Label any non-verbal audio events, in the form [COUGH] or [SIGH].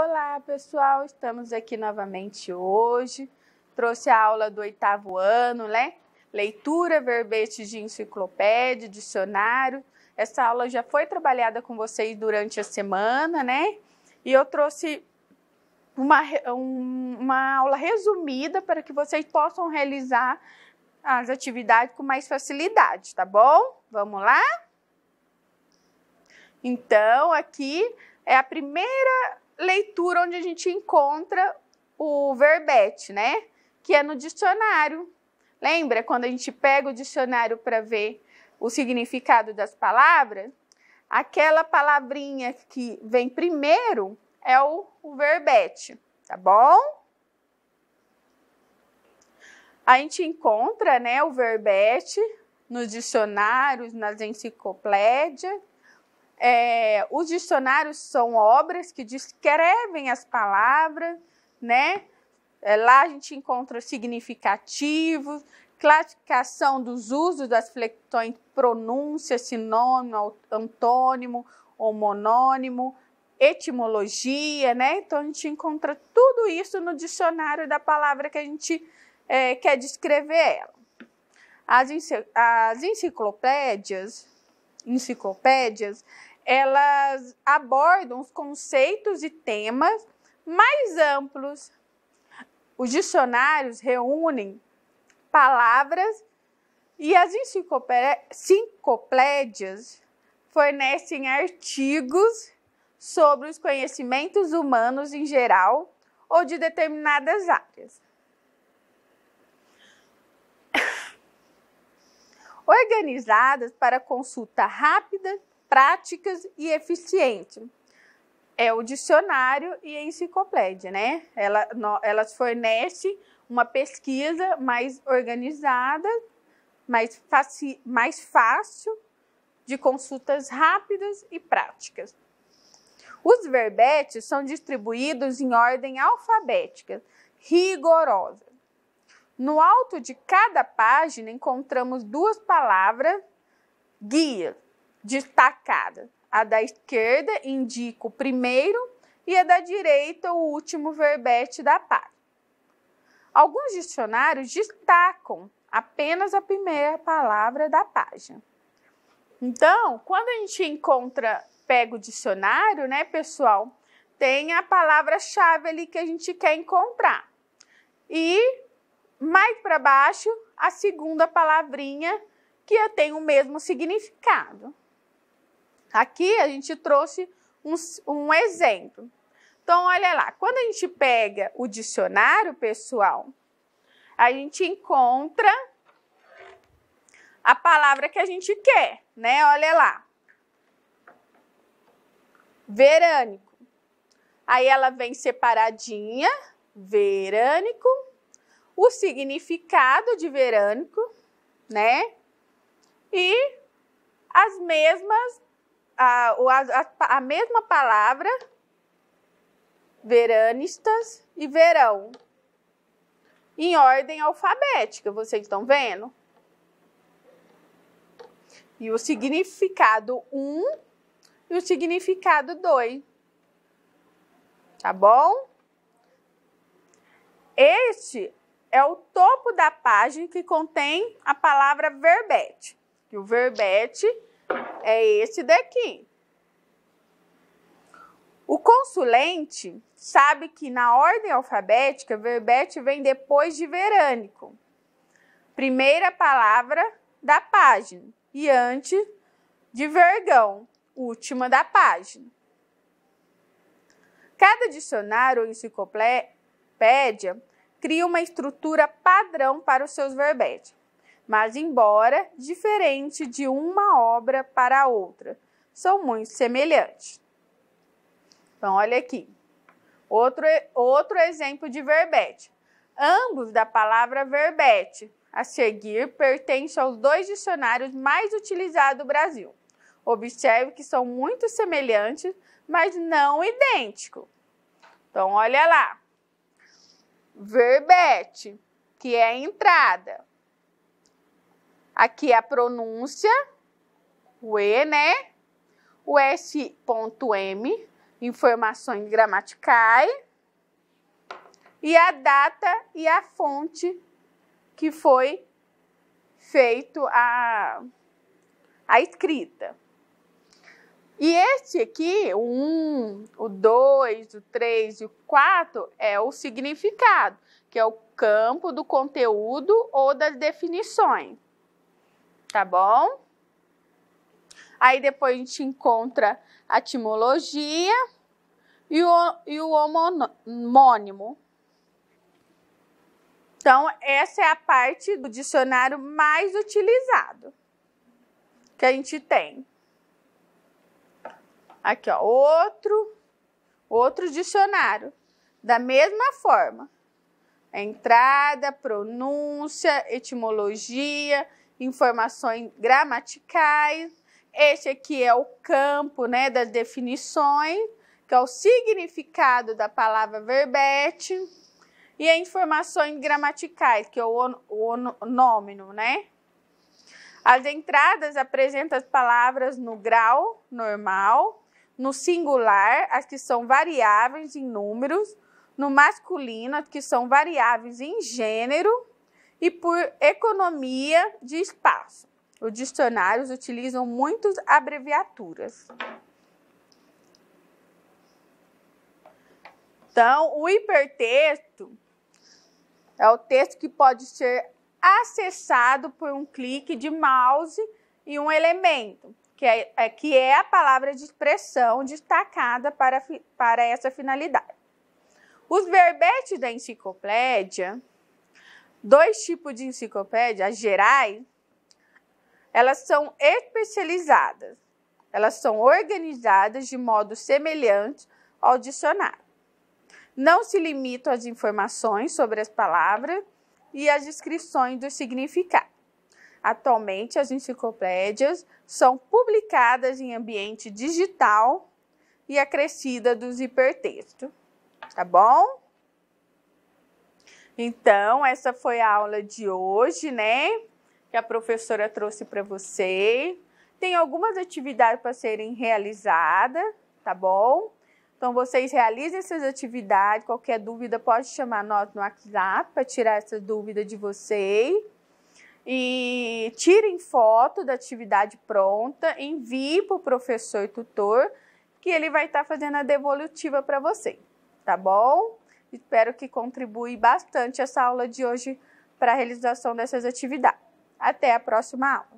Olá, pessoal! Estamos aqui novamente hoje. Trouxe a aula do oitavo ano, né? Leitura, verbete de enciclopédia, dicionário. Essa aula já foi trabalhada com vocês durante a semana, né? E eu trouxe uma, um, uma aula resumida para que vocês possam realizar as atividades com mais facilidade, tá bom? Vamos lá? Então, aqui é a primeira leitura onde a gente encontra o verbete, né? Que é no dicionário. Lembra quando a gente pega o dicionário para ver o significado das palavras? Aquela palavrinha que vem primeiro é o, o verbete, tá bom? A gente encontra né, o verbete nos dicionários, nas enciclopédias, é, os dicionários são obras que descrevem as palavras, né? É, lá a gente encontra significativos, classificação dos usos das flexões, pronúncia, sinônimo, antônimo, homonônimo, etimologia, né? Então a gente encontra tudo isso no dicionário da palavra que a gente é, quer descrever ela. As, as enciclopédias, enciclopédias, elas abordam os conceitos e temas mais amplos. Os dicionários reúnem palavras e as enciclopédias fornecem artigos sobre os conhecimentos humanos em geral ou de determinadas áreas. [COUGHS] Organizadas para consulta rápida práticas e eficiente. É o dicionário e a enciclopédia, né? Ela, no, elas fornecem uma pesquisa mais organizada, mais, faci, mais fácil, de consultas rápidas e práticas. Os verbetes são distribuídos em ordem alfabética, rigorosa. No alto de cada página encontramos duas palavras guia, destacada. A da esquerda indica o primeiro e a da direita o último verbete da página. Alguns dicionários destacam apenas a primeira palavra da página. Então, quando a gente encontra, pega o dicionário, né, pessoal, tem a palavra-chave ali que a gente quer encontrar. E mais para baixo, a segunda palavrinha que tem o mesmo significado. Aqui a gente trouxe um, um exemplo. Então, olha lá, quando a gente pega o dicionário, pessoal, a gente encontra a palavra que a gente quer, né? Olha lá. Verânico. Aí ela vem separadinha, verânico, o significado de verânico, né? E as mesmas a, a, a mesma palavra, veranistas e verão, em ordem alfabética, vocês estão vendo? E o significado 1 um, e o significado 2. Tá bom? Este é o topo da página que contém a palavra verbete. E o verbete é este daqui. O consulente sabe que na ordem alfabética, verbete vem depois de verânico. Primeira palavra da página e antes de vergão, última da página. Cada dicionário ou enciclopédia cria uma estrutura padrão para os seus verbetes mas embora diferente de uma obra para a outra, são muito semelhantes. Então, olha aqui. Outro, outro exemplo de verbete. Ambos da palavra verbete. A seguir, pertencem aos dois dicionários mais utilizados do Brasil. Observe que são muito semelhantes, mas não idênticos. Então, olha lá. Verbete, que é entrada Aqui é a pronúncia, o E, né? O S.M, informações gramaticais. E a data e a fonte que foi feito a, a escrita. E este aqui, o 1, o 2, o 3 e o 4, é o significado, que é o campo do conteúdo ou das definições tá bom? Aí depois a gente encontra a etimologia e o, e o homônimo. Então, essa é a parte do dicionário mais utilizado que a gente tem. Aqui, ó, outro, outro dicionário, da mesma forma. Entrada, pronúncia, etimologia, informações gramaticais. Este aqui é o campo né, das definições, que é o significado da palavra verbete. E as informações gramaticais, que é o, o né? As entradas apresentam as palavras no grau normal, no singular, as que são variáveis em números, no masculino, as que são variáveis em gênero, e por economia de espaço. Os dicionários utilizam muitas abreviaturas. Então, o hipertexto é o texto que pode ser acessado por um clique de mouse e um elemento, que é, é que é a palavra de expressão destacada para, para essa finalidade. Os verbetes da enciclopédia dois tipos de enciclopédia, as gerais, elas são especializadas. Elas são organizadas de modo semelhante ao dicionário. Não se limitam às informações sobre as palavras e às descrições do significado. Atualmente, as enciclopédias são publicadas em ambiente digital e acrescida dos hipertextos. Tá bom? Então, essa foi a aula de hoje, né? Que a professora trouxe para você. Tem algumas atividades para serem realizadas, tá bom? Então, vocês realizem essas atividades. Qualquer dúvida, pode chamar nós no WhatsApp para tirar essa dúvida de vocês. E tirem foto da atividade pronta, envie para o professor e tutor, que ele vai estar tá fazendo a devolutiva para você, tá bom? Espero que contribui bastante essa aula de hoje para a realização dessas atividades. Até a próxima aula!